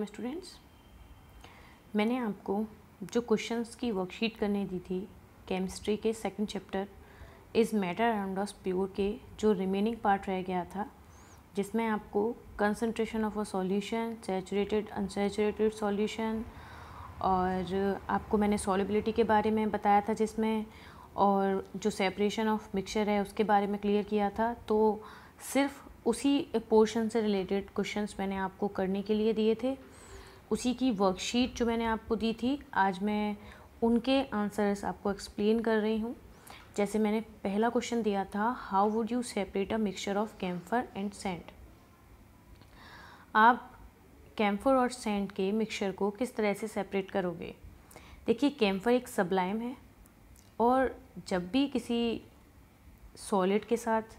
students मैंने आपको जो क्वेश्चंस की वर्कशीट करने दी थी केमिस्ट्री के second chapter is matter around of pure के जो रिमेनिंग पार्ट रह गया था जिसमें आपको concentration of a solution saturated unsaturated solution और आपको मैंने सॉलिबिलिटी के बारे में बताया था जिसमें और जो सेपरेशन ऑफ मिक्सचर है उसके बारे में क्लियर किया था तो सिर्फ उसी पोर्शन से रिलेटेड क्वेश्चंस मैंने आपको करने के लिए दिए थे उसी की वर्कशीट जो मैंने आपको दी थी आज मैं उनके आंसर्स आपको एक्सप्लेन कर रही हूँ जैसे मैंने पहला क्वेश्चन दिया था how would you separate a mixture of camphor and salt आप कैम्फर और सेंट के मिक्सचर को किस तरह से सेपरेट करोगे देखिए कैम्फर एक सबलाइम है और जब भी किसी सॉलिड के साथ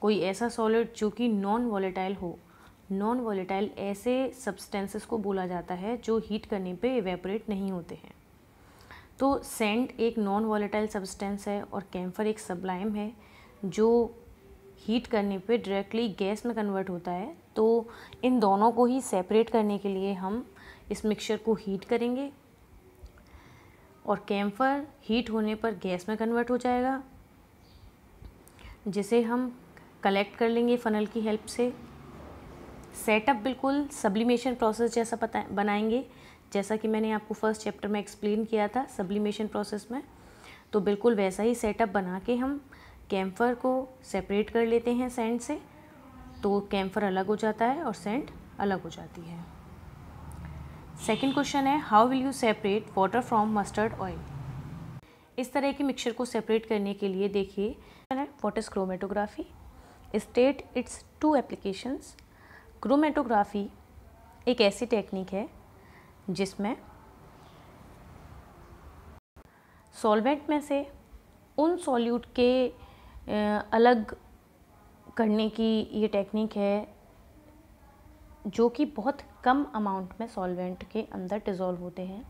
कोई ऐसा सॉलिड जो कि नॉन वॉलेटाइल हो नॉन वॉलेटाइल ऐसे सब्सटेंसेस को बोला जाता है जो हीट करने पे एवेपोरेट नहीं होते हैं तो सेंट एक नॉन वॉलेटाइल सब्सटेंस है और कैम्फर एक सब्लाइम है जो हीट करने पे डायरेक्टली गैस में कन्वर्ट होता है तो इन दोनों को ही सेपरेट करने के लिए हम इस मिक्सचर को हीट करेंगे और कैम्फर हीट होने पर गैस में कन्वर्ट हो जाएगा जिसे हम कलेक्ट कर लेंगे फ़नल की हेल्प से सेटअप बिल्कुल सब्लिमेशन प्रोसेस जैसा पता बनाएंगे जैसा कि मैंने आपको फर्स्ट चैप्टर में एक्सप्लेन किया था सब्लिमेशन प्रोसेस में तो बिल्कुल वैसा ही सेटअप बना के हम कैम्फर को सेपरेट कर लेते हैं सेंड से तो कैम्फर अलग हो जाता है और सेंड अलग हो जाती है सेकेंड क्वेश्चन है how will you separate water from mustard oil इस तरह के मिक्सचर को सेपरेट करने के लिए देखिए is chromatography state its two applications chromatography एक ऐसी टेक्निक है जिसमें सॉल्वेंट में से उन सॉल्यूट के अलग करने की ये टेक्निक है जो कि बहुत कम अमाउंट में सॉल्वेंट के अंदर डिज़ोल्व होते हैं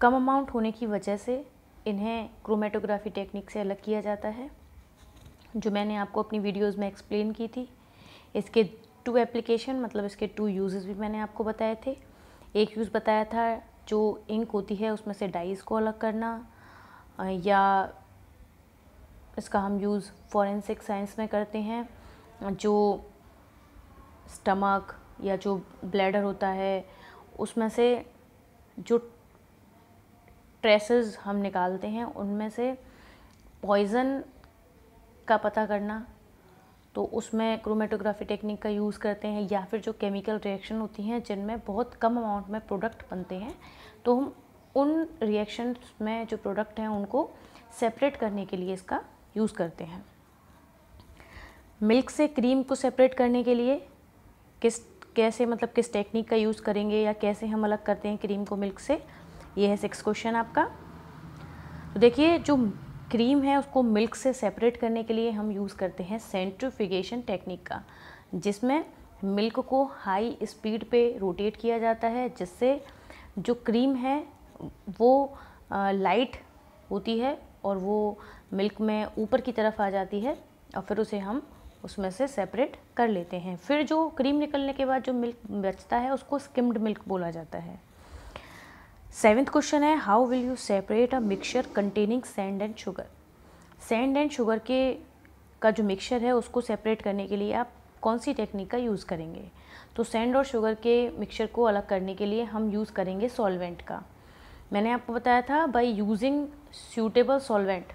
कम अमाउंट होने की वजह से इन्हें क्रोमेटोग्राफी टेक्निक से अलग किया जाता है जो मैंने आपको अपनी वीडियोस में एक्सप्लेन की थी इसके टू एप्लीकेशन मतलब इसके टू यूज़ भी मैंने आपको बताए थे एक यूज़ बताया था जो इंक होती है उसमें से डाइस को अलग करना या इसका हम यूज़ फॉरेंसिक साइंस में करते हैं जो स्टमक या जो ब्लैडर होता है उसमें से जो ट्रेसेस हम निकालते हैं उनमें से पॉइज़न का पता करना तो उसमें क्रोमेटोग्राफी टेक्निक का यूज़ करते हैं या फिर जो केमिकल रिएक्शन होती हैं जिनमें बहुत कम अमाउंट में प्रोडक्ट बनते हैं तो हम उन रिएक्शन में जो प्रोडक्ट हैं उनको सेपरेट करने के लिए इसका यूज़ करते हैं मिल्क से क्रीम को सेपरेट करने के लिए किस कैसे मतलब किस टेक्निक का यूज़ करेंगे या कैसे हम अलग करते हैं क्रीम को मिल्क से ये है सिक्स क्वेश्चन आपका तो देखिए जो क्रीम है उसको मिल्क से सेपरेट करने के लिए हम यूज़ करते हैं सेंट्रीफिगेशन टेक्निक का जिसमें मिल्क को हाई स्पीड पे रोटेट किया जाता है जिससे जो क्रीम है वो लाइट होती है और वो मिल्क में ऊपर की तरफ आ जाती है और फिर उसे हम उसमें से सेपरेट कर लेते हैं फिर जो क्रीम निकलने के बाद जो मिल्क बचता है उसको स्किम्ड मिल्क बोला जाता है सेवेंथ क्वेश्चन है how will you separate a mixture containing sand and sugar sand and sugar के का जो मिक्सचर है उसको सेपरेट करने के लिए आप कौन सी टेक्निक का यूज़ करेंगे तो सैंड और शुगर के मिक्सचर को अलग करने के लिए हम यूज़ करेंगे सॉल्वेंट का मैंने आपको बताया था by using suitable solvent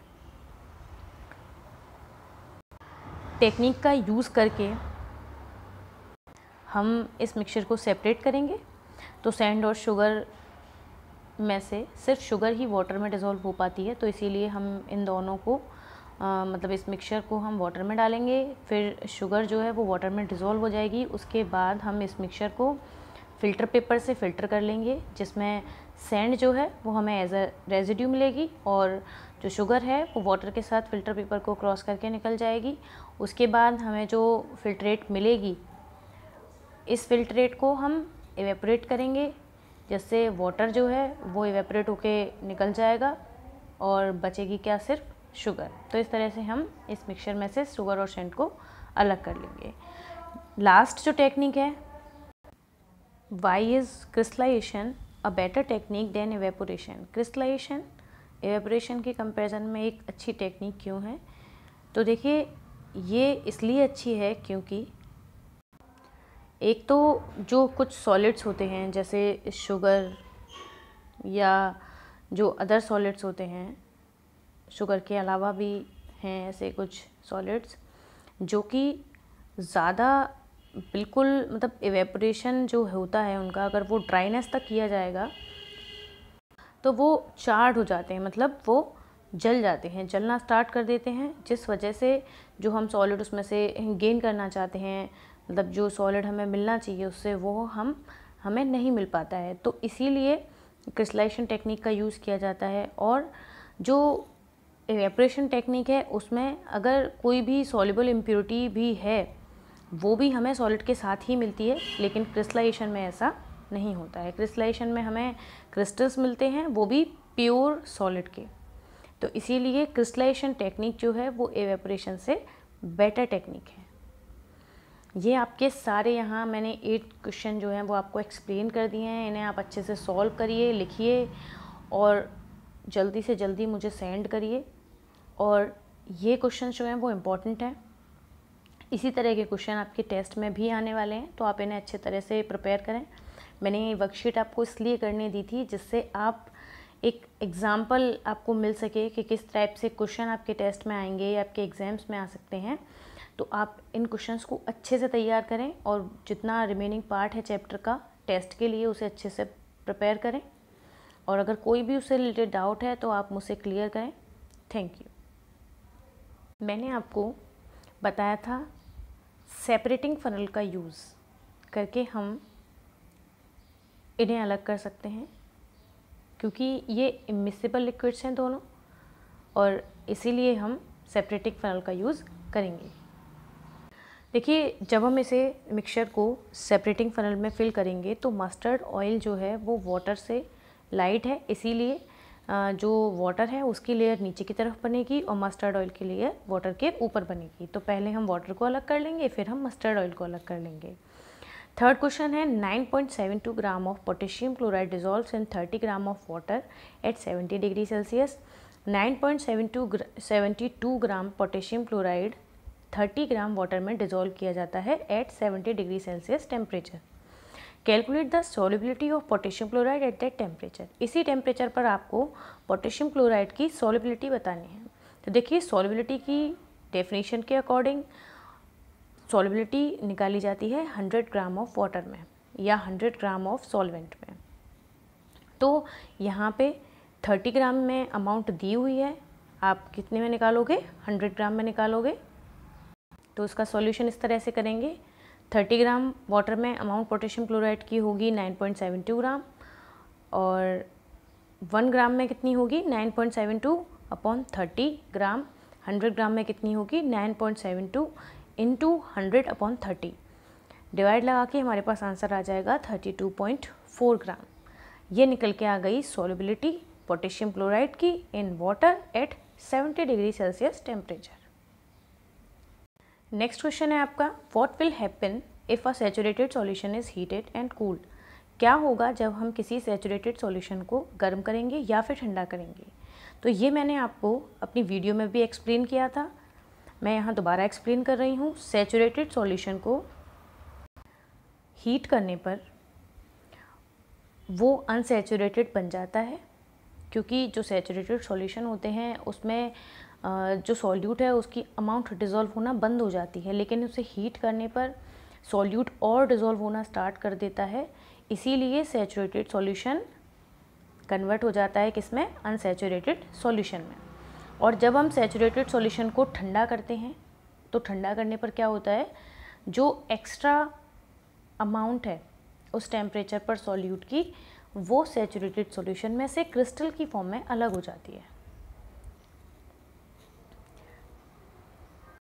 technique का यूज़ करके हम इस मिक्सचर को सेपरेट करेंगे तो सैंड और शुगर में से सिर्फ शुगर ही वाटर में डिज़ोल्व हो पाती है तो इसीलिए हम इन दोनों को आ, मतलब इस मिक्सचर को हम वाटर में डालेंगे फिर शुगर जो है वो वाटर में डिज़ोल्व हो जाएगी उसके बाद हम इस मिक्सचर को फ़िल्टर पेपर से फ़िल्टर कर लेंगे जिसमें सैंड जो है वो हमें एज अ रेजिड्यू मिलेगी और जो शुगर है वो वाटर के साथ फ़िल्टर पेपर को क्रॉस करके निकल जाएगी उसके बाद हमें जो फिल्ट्रेट मिलेगी इस फिल्ट्रेट को हम एवेपोरेट करेंगे जिससे वाटर जो है वो इवेपरेट होके निकल जाएगा और बचेगी क्या सिर्फ शुगर तो इस तरह से हम इस मिक्सचर में से शुगर और सेंट को अलग कर लेंगे लास्ट जो टेक्निक है why is crystallisation a better technique than evaporation crystallisation evaporation के कंपैरिजन में एक अच्छी टेक्निक क्यों है तो देखिए ये इसलिए अच्छी है क्योंकि एक तो जो कुछ सॉलिड्स होते हैं जैसे शुगर या जो अदर सॉलिड्स होते हैं शुगर के अलावा भी हैं ऐसे कुछ सॉलिड्स जो कि ज़्यादा बिल्कुल मतलब एवेपोरेशन जो होता है उनका अगर वो ड्राइनेस तक किया जाएगा तो वो चार्ड हो जाते हैं मतलब वो जल जाते हैं जलना स्टार्ट कर देते हैं जिस वजह से जो हम सॉलिड उसमें से गेन करना चाहते हैं मतलब जो सॉलिड हमें मिलना चाहिए उससे वो हम हमें नहीं मिल पाता है तो इसीलिए क्रिस्टलाइजेशन टेक्निक का यूज़ किया जाता है और जो एवेपरेशन टेक्निक है उसमें अगर कोई भी सॉलिबल इम्प्योरिटी भी है वो भी हमें सॉलिड के साथ ही मिलती है लेकिन क्रिस्टलाइजेशन में ऐसा नहीं होता है क्रिस्टलाइजेशन में हमें क्रिस्टल्स मिलते हैं वो भी प्योर सॉलिड के तो इसीलिए क्रिस्टलाइजेशन टेक्निक जो है वो एवेपरेशन से बेटर टेक्निक है ये आपके सारे यहाँ मैंने एट क्वेश्चन जो हैं वो आपको एक्सप्लेन कर दिए हैं इन्हें आप अच्छे से सॉल्व करिए लिखिए और जल्दी से जल्दी मुझे सेंड करिए और ये क्वेश्चन जो हैं वो इम्पॉर्टेंट हैं इसी तरह के क्वेश्चन आपके टेस्ट में भी आने वाले हैं तो आप इन्हें अच्छे तरह से प्रिपेयर करें मैंने ये वर्कशीट आपको इसलिए करने दी थी जिससे आप एक एग्ज़ाम्पल आपको मिल सके कि किस टाइप से क्वेश्चन आपके टेस्ट में आएंगे या आपके एग्ज़ाम्स में आ सकते हैं तो आप इन क्वेश्चंस को अच्छे से तैयार करें और जितना रिमेनिंग पार्ट है चैप्टर का टेस्ट के लिए उसे अच्छे से प्रिपेयर करें और अगर कोई भी उससे रिलेटेड डाउट है तो आप मुझसे क्लियर करें थैंक यू मैंने आपको बताया था सेपरेटिंग फनल का यूज़ करके हम इन्हें अलग कर सकते हैं क्योंकि ये इमिसिबल लिक्विड्स हैं दोनों और इसीलिए हम सेपरेटिक फ़नल का यूज़ करेंगे देखिए जब हम इसे मिक्सचर को सेपरेटिंग फनल में फिल करेंगे तो मस्टर्ड ऑयल जो है वो वाटर से लाइट है इसीलिए जो वाटर है उसकी लेयर नीचे की तरफ बनेगी और मस्टर्ड ऑयल की लेयर वाटर के ऊपर बनेगी तो पहले हम वाटर को अलग कर लेंगे फिर हम मस्टर्ड ऑयल को अलग कर लेंगे थर्ड क्वेश्चन है 9.72 gram of potassium chloride dissolve in 30 gram of water at 70 degree Celsius 9.72 72 gram potassium chloride 30 gram water में डिजोल्व किया जाता है at 70 degree Celsius temperature calculate the solubility of potassium chloride at that temperature इसी temperature पर आपको potassium chloride की solubility बतानी है तो देखिए सॉलिबिलिटी की डेफिनेशन के अकॉर्डिंग सॉलिबिलिटी निकाली जाती है हंड्रेड ग्राम ऑफ वाटर में या हंड्रेड ग्राम ऑफ सॉल्वेंट में तो यहाँ पे थर्टी ग्राम में अमाउंट दी हुई है आप कितने में निकालोगे हंड्रेड ग्राम में निकालोगे तो उसका सॉल्यूशन इस तरह से करेंगे थर्टी ग्राम वाटर में अमाउंट पोटेशियम क्लोराइड की होगी nine point seven two gram और वन ग्राम में कितनी होगी nine point seven two upon thirty gram hundred gram में कितनी होगी nine point seven two into hundred upon thirty divide लगा के हमारे पास आंसर आ जाएगा thirty two point four gram ये निकल के आ गई सोलिबिलिटी पोटेशियम क्लोराइड की in water eight seventy degree Celsius temperature next question है आपका what will happen if a saturated solution is heated and cooled क्या होगा जब हम किसी सेचुरेटेड सॉल्यूशन को गर्म करेंगे या फिर ठंडा करेंगे तो ये मैंने आपको अपनी वीडियो में भी एक्सप्लेन किया था मैं यहाँ दोबारा एक्सप्लेन कर रही हूँ सेचुरेटेड सॉल्यूशन को हीट करने पर वो अनसेचुरेटेड बन जाता है क्योंकि जो सेचुरेटेड सॉल्यूशन होते हैं उसमें जो सॉल्यूट है उसकी अमाउंट डिज़ोल्व होना बंद हो जाती है लेकिन उसे हीट करने पर सॉल्यूट और डिज़ोल्व होना स्टार्ट कर देता है इसीलिए सेचुरेटेड सॉल्यूशन कन्वर्ट हो जाता है किसमें अनसेचुरेटेड सॉल्यूशन में और जब हम सेचुरेटेड सॉल्यूशन को ठंडा करते हैं तो ठंडा करने पर क्या होता है जो एक्स्ट्रा अमाउंट है उस टेम्परेचर पर सॉल्यूट की वो सेचुरेटेड सॉल्यूशन में से क्रिस्टल की फॉर्म में अलग हो जाती है